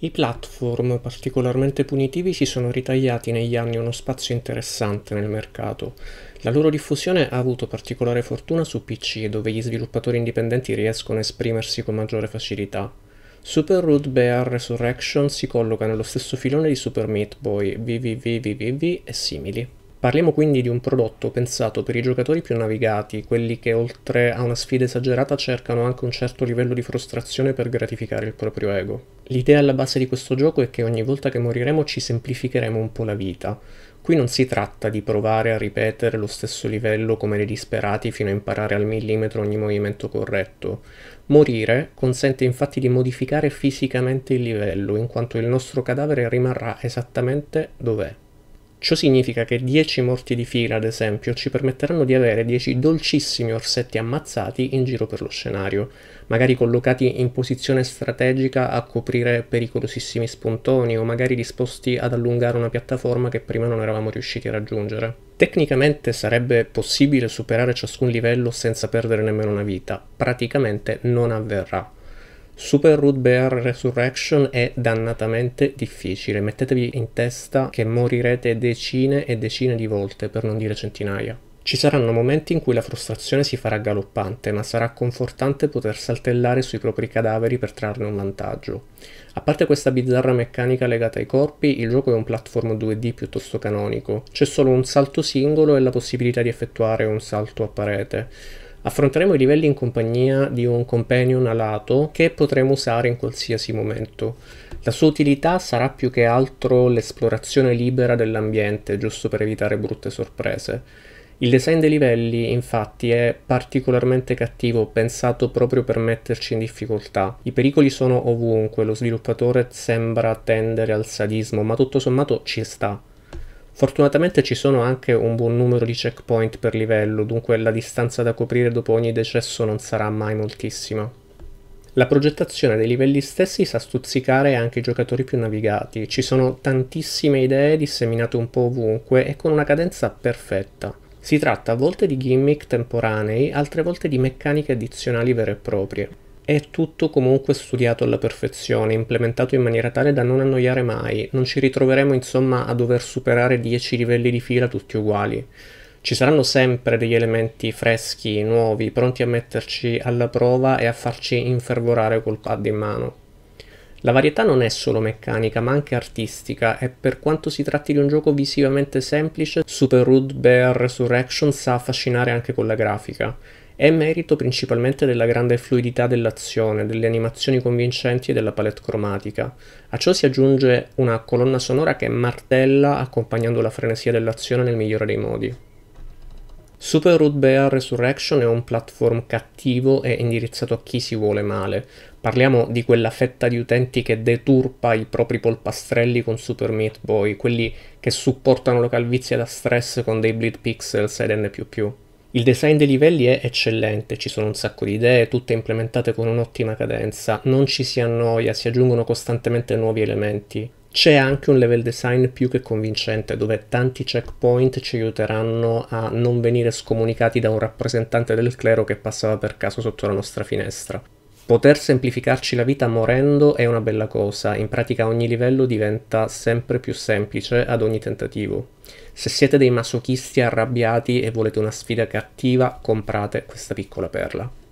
I platform particolarmente punitivi si sono ritagliati negli anni uno spazio interessante nel mercato. La loro diffusione ha avuto particolare fortuna su PC, dove gli sviluppatori indipendenti riescono a esprimersi con maggiore facilità. Super Root Bear Resurrection si colloca nello stesso filone di Super Meat Boy, VVVVVV e simili. Parliamo quindi di un prodotto pensato per i giocatori più navigati, quelli che oltre a una sfida esagerata cercano anche un certo livello di frustrazione per gratificare il proprio ego. L'idea alla base di questo gioco è che ogni volta che moriremo ci semplificheremo un po' la vita. Qui non si tratta di provare a ripetere lo stesso livello come dei disperati fino a imparare al millimetro ogni movimento corretto. Morire consente infatti di modificare fisicamente il livello, in quanto il nostro cadavere rimarrà esattamente dov'è. Ciò significa che 10 morti di fila, ad esempio, ci permetteranno di avere 10 dolcissimi orsetti ammazzati in giro per lo scenario, magari collocati in posizione strategica a coprire pericolosissimi spuntoni o magari disposti ad allungare una piattaforma che prima non eravamo riusciti a raggiungere. Tecnicamente sarebbe possibile superare ciascun livello senza perdere nemmeno una vita, praticamente non avverrà. Super Root Bear Resurrection è dannatamente difficile, mettetevi in testa che morirete decine e decine di volte, per non dire centinaia. Ci saranno momenti in cui la frustrazione si farà galoppante, ma sarà confortante poter saltellare sui propri cadaveri per trarne un vantaggio. A parte questa bizzarra meccanica legata ai corpi, il gioco è un platform 2D piuttosto canonico. C'è solo un salto singolo e la possibilità di effettuare un salto a parete. Affronteremo i livelli in compagnia di un companion alato che potremo usare in qualsiasi momento. La sua utilità sarà più che altro l'esplorazione libera dell'ambiente, giusto per evitare brutte sorprese. Il design dei livelli infatti è particolarmente cattivo, pensato proprio per metterci in difficoltà. I pericoli sono ovunque, lo sviluppatore sembra tendere al sadismo, ma tutto sommato ci sta. Fortunatamente ci sono anche un buon numero di checkpoint per livello, dunque la distanza da coprire dopo ogni decesso non sarà mai moltissima. La progettazione dei livelli stessi sa stuzzicare anche i giocatori più navigati, ci sono tantissime idee disseminate un po' ovunque e con una cadenza perfetta. Si tratta a volte di gimmick temporanei, altre volte di meccaniche addizionali vere e proprie. È tutto comunque studiato alla perfezione, implementato in maniera tale da non annoiare mai, non ci ritroveremo insomma a dover superare 10 livelli di fila tutti uguali. Ci saranno sempre degli elementi freschi, nuovi, pronti a metterci alla prova e a farci infervorare col pad in mano. La varietà non è solo meccanica, ma anche artistica, e per quanto si tratti di un gioco visivamente semplice, Super Root Bear Resurrection sa affascinare anche con la grafica. È merito principalmente della grande fluidità dell'azione, delle animazioni convincenti e della palette cromatica. A ciò si aggiunge una colonna sonora che martella accompagnando la frenesia dell'azione nel migliore dei modi. Super Root Bear Resurrection è un platform cattivo e indirizzato a chi si vuole male. Parliamo di quella fetta di utenti che deturpa i propri polpastrelli con Super Meat Boy, quelli che supportano la calvizia da stress con dei bleed pixels ed N++. Il design dei livelli è eccellente, ci sono un sacco di idee, tutte implementate con un'ottima cadenza, non ci si annoia, si aggiungono costantemente nuovi elementi c'è anche un level design più che convincente dove tanti checkpoint ci aiuteranno a non venire scomunicati da un rappresentante del clero che passava per caso sotto la nostra finestra. Poter semplificarci la vita morendo è una bella cosa, in pratica ogni livello diventa sempre più semplice ad ogni tentativo. Se siete dei masochisti arrabbiati e volete una sfida cattiva, comprate questa piccola perla.